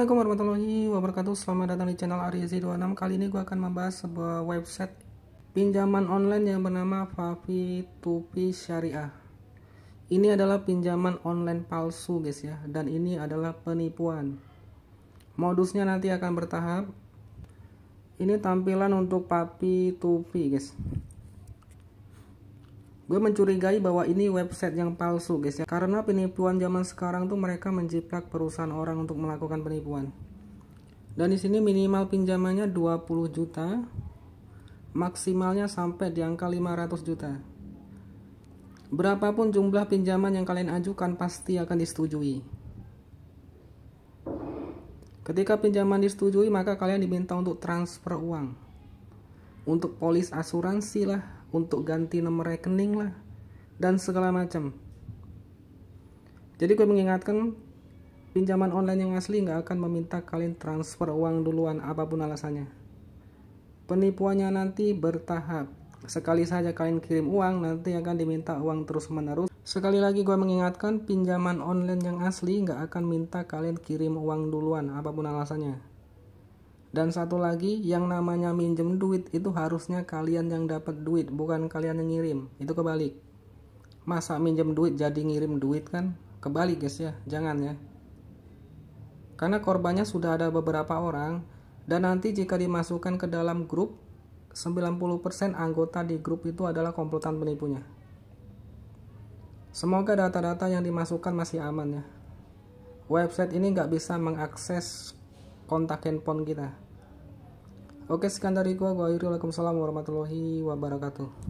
Assalamualaikum warahmatullahi wabarakatuh Selamat datang di channel Aries 26 Kali ini gue akan membahas sebuah website Pinjaman online yang bernama Favi Tupi Syariah Ini adalah pinjaman online palsu guys ya Dan ini adalah penipuan Modusnya nanti akan bertahap Ini tampilan untuk Papi Tupi guys Gue mencurigai bahwa ini website yang palsu guys ya. Karena penipuan zaman sekarang tuh mereka menjiplak perusahaan orang untuk melakukan penipuan. Dan di sini minimal pinjamannya 20 juta, maksimalnya sampai di angka 500 juta. Berapapun jumlah pinjaman yang kalian ajukan pasti akan disetujui. Ketika pinjaman disetujui, maka kalian diminta untuk transfer uang. Untuk polis asuransi lah, untuk ganti nomor rekening lah dan segala macam jadi gue mengingatkan pinjaman online yang asli nggak akan meminta kalian transfer uang duluan apapun alasannya penipuannya nanti bertahap sekali saja kalian kirim uang nanti akan diminta uang terus menerus sekali lagi gue mengingatkan pinjaman online yang asli nggak akan minta kalian kirim uang duluan apapun alasannya dan satu lagi, yang namanya minjem duit itu harusnya kalian yang dapat duit, bukan kalian yang ngirim. Itu kebalik. Masa minjem duit jadi ngirim duit kan? Kebalik guys ya, jangan ya. Karena korbannya sudah ada beberapa orang, dan nanti jika dimasukkan ke dalam grup, 90% anggota di grup itu adalah komplotan penipunya. Semoga data-data yang dimasukkan masih aman ya. Website ini nggak bisa mengakses kontak handphone kita. Oke, sekian dari gua. Gua akhiri. Waalaikumsalam warahmatullahi wabarakatuh.